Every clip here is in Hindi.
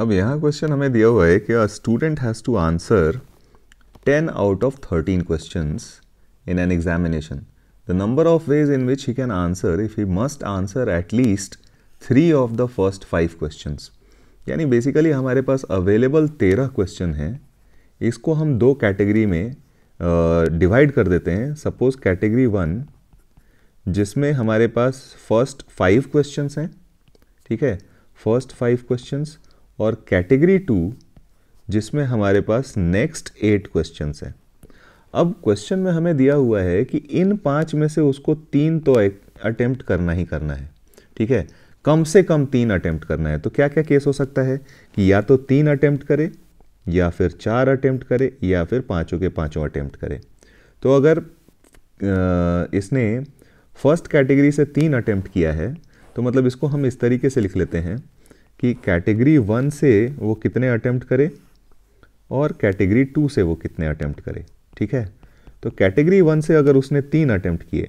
अब यहाँ क्वेश्चन हमें दिया हुआ है कि a student has to answer ten out of thirteen question in an examination the number of ways in which he can answer if he must answer at least three of the first five question यानी बेसिकली हमारे पास अवेलेबल तेरह क्वेश्चन हैं इसको हम दो कैटेगरी में डिवाइड uh, कर देते हैं सपोज कैटेगरी वन जिसमें हमारे पास फर्स्ट फाइव क्वेश्चंस हैं ठीक है फर्स्ट फाइव क्वेश्चंस और कैटेगरी टू जिसमें हमारे पास नेक्स्ट एट क्वेश्चन हैं अब क्वेश्चन में हमें दिया हुआ है कि इन पांच में से उसको तीन तो अटेम्प्ट करना ही करना है ठीक है कम से कम तीन अटेम्प्ट करना है तो क्या क्या केस हो सकता है कि या तो तीन अटेम्प्ट करे या फिर चार अटेम्प्ट करे या फिर पांचों के पांचों अटेम्प्ट करे तो अगर इसने फर्स्ट कैटेगरी से तीन अटेम्प्ट किया है तो मतलब इसको हम इस तरीके से लिख लेते हैं कि कैटेगरी वन से वो कितने अटैम्प्ट करे और कैटेगरी टू से वो कितने अटैम्प्ट करे ठीक है तो कैटेगरी वन से अगर उसने तीन अटैम्प्ट किए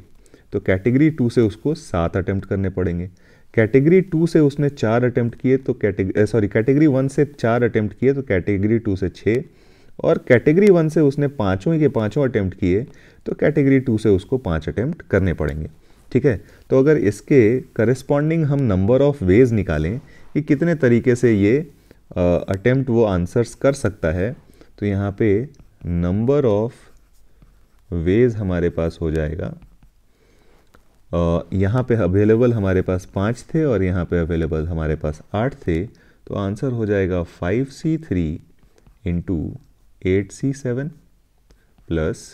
तो कैटेगरी टू से उसको सात अटैम्प्ट करने पड़ेंगे कैटेगरी टू से उसने चार अटैम्प्ट किए तो कैटेगरी सॉरी कैटेगरी वन से चार अटैम्प्ट किए तो कैटेगरी टू से छः और कैटेगरी वन से उसने पाँचों के पाँचों अटैम्प्ट किए तो कैटेगरी टू से उसको पाँच अटैम्प्ट करने पड़ेंगे ठीक है तो अगर इसके करस्पॉन्डिंग हम नंबर ऑफ वेज निकालें कि कितने तरीके से ये अटेम्प्ट वो आंसर्स कर सकता है तो यहाँ पे नंबर ऑफ वेज हमारे पास हो जाएगा यहाँ पे अवेलेबल हमारे पास पाँच थे और यहाँ पे अवेलेबल हमारे पास आठ थे तो आंसर हो जाएगा five C three into eight C seven plus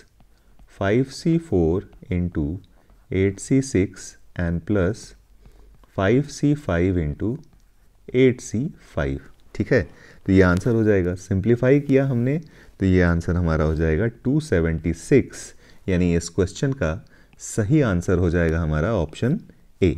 five C four into 8c6 and plus 5c5 into eight C five ठीक है तो ये आंसर हो जाएगा सिंप्लीफाई किया हमने तो ये आंसर हमारा हो जाएगा टू सेवेंटी सिक्स यानी इस क्वेश्चन का सही आंसर हो जाएगा हमारा ऑप्शन ए